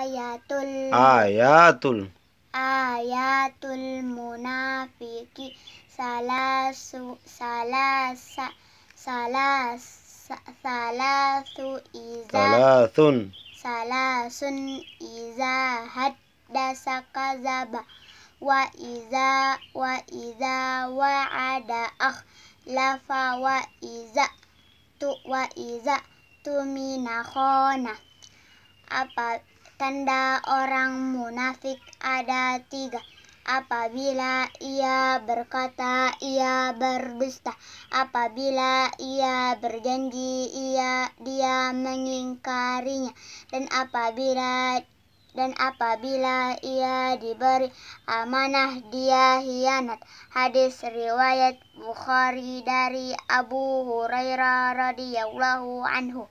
Ayatul Ayatul Ayatul munafiki salasu salasa salas salasu iza salasun salasun iza haddasa kazaba wa iza wa iza ah, lafa wa iza tu wa iza mina khona apa Tanda orang munafik ada tiga. Apabila ia berkata ia berdusta, apabila ia berjanji ia dia mengingkarinya, dan apabila dan apabila ia diberi amanah dia hianat hadis riwayat Bukhari dari Abu Hurairah radhiyallahu anhu